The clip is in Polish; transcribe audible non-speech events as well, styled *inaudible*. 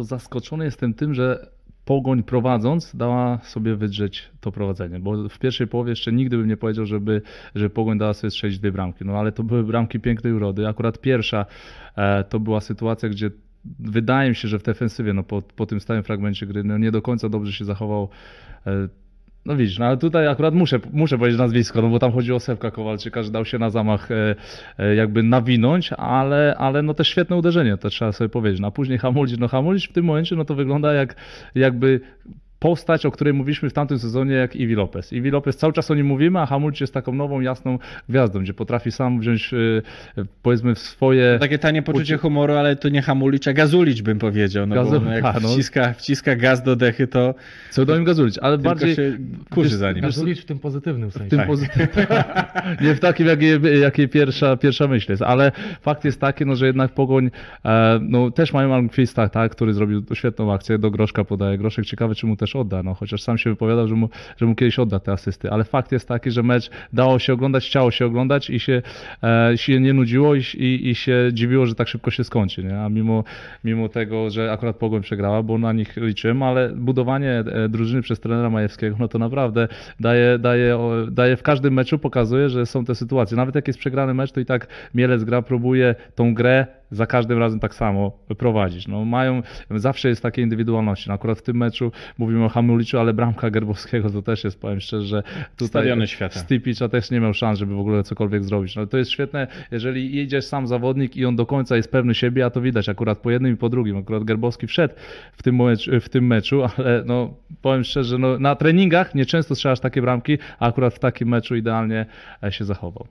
to zaskoczony jestem tym, że pogoń prowadząc dała sobie wydrzeć to prowadzenie, bo w pierwszej połowie jeszcze nigdy bym nie powiedział, żeby, że pogoń dała sobie strzelić dwie bramki, no ale to były bramki pięknej urody. Akurat pierwsza e, to była sytuacja, gdzie wydaje mi się, że w defensywie, no po, po tym stałym fragmencie gry, no nie do końca dobrze się zachował e, no widzisz, no ale tutaj akurat muszę, muszę powiedzieć nazwisko, no bo tam chodziło o Sewka Kowalczyka, że dał się na zamach e, e, jakby nawinąć, ale, ale no też świetne uderzenie, to trzeba sobie powiedzieć. No, a później Hamulcik, no Hamulcik w tym momencie no to wygląda jak jakby postać, o której mówiliśmy w tamtym sezonie, jak Iwi Lopez. Iwi Lopez cały czas o nim mówimy, a Hamulcz jest taką nową, jasną gwiazdą, gdzie potrafi sam wziąć, y, y, powiedzmy, swoje. Takie tanie poczucie humoru, ale to nie Hamulicz, a Gazulicz bym powiedział. No Gazul... No jak a, no. wciska, wciska gaz do dechy, to. Pseudonim Gazulicz, ale Tylko bardziej. Się kurzy za nim. Gazulicz w tym pozytywnym sensie. W tym tak. pozytywnym. *laughs* nie w takim, jakiej jak pierwsza, pierwsza myśl jest, ale fakt jest taki, no, że jednak pogoń, e, no też mają Almquista, tak, który zrobił świetną akcję, do groszka podaje groszek. ciekawy, czy mu też też odda, no, chociaż sam się wypowiadał, że mu, że mu kiedyś odda te asysty, ale fakt jest taki, że mecz dało się oglądać, chciało się oglądać i się, e, się nie nudziło i, i, i, się dziwiło, że tak szybko się skończy, nie? a mimo, mimo tego, że akurat Pogoń przegrała, bo na nich liczyłem, ale budowanie e, drużyny przez trenera Majewskiego, no to naprawdę daje, daje, daje w każdym meczu, pokazuje, że są te sytuacje, nawet jak jest przegrany mecz, to i tak Mielec gra, próbuje tą grę za każdym razem tak samo prowadzić. No mają, zawsze jest takie indywidualności. No akurat w tym meczu mówimy o Hamuliczu, ale bramka Gerbowskiego to też jest, powiem szczerze, że tutaj Stadiony świata. Stipicza też nie miał szans, żeby w ogóle cokolwiek zrobić. No to jest świetne, jeżeli jedziesz sam zawodnik i on do końca jest pewny siebie, a to widać akurat po jednym i po drugim. Akurat Gerbowski wszedł w tym meczu, w tym meczu ale no powiem szczerze, no, na treningach nieczęsto strzelasz takie bramki, a akurat w takim meczu idealnie się zachował.